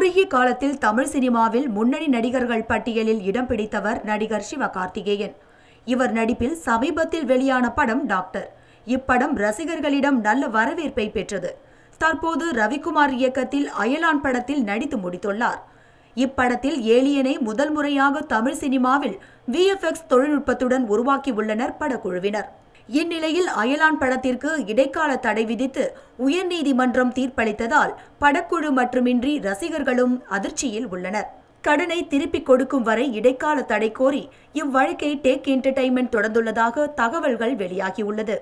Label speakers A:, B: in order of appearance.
A: குறுகிய காலத்தில் தமிழ் சினிமாவில் முன்னணி நடிகர்கள் பட்டியலில் இடம் பிடித்தவர் நடிகர் சிவகார்த்திகேயன் இவர் நடிப்பில் சமீபத்தில் வெளியான படம் டாக்டர் இப்படம் ரசிகர்களிடம் நல்ல வரவேற்பை பெற்றது தற்போது ரவிக்குமார் இயக்கத்தில் அயலான் படத்தில் நடித்து முடித்துள்ளார் இப்படத்தில் ஏலியனை முதல் முறையாக தமிழ் சினிமாவில் விஎஃப்எக்ஸ் தொழில்நுட்பத்துடன் உருவாக்கியுள்ளனர் படக்குழுவினர் இந்நிலையில் அயலான் படத்திற்கு இடைக்கால தடை விதித்து உயர்நீதிமன்றம் தீர்ப்பளித்ததால் படக்குழு மட்டுமின்றி ரசிகர்களும் அதிர்ச்சியில் உள்ளனர் கடனை திருப்பிக் கொடுக்கும் வரை இடைக்கால தடை கோரி இவ்வழக்கை டேக் என்டர்டைன்மெண்ட் தொடர்ந்துள்ளதாக தகவல்கள் வெளியாகியுள்ளது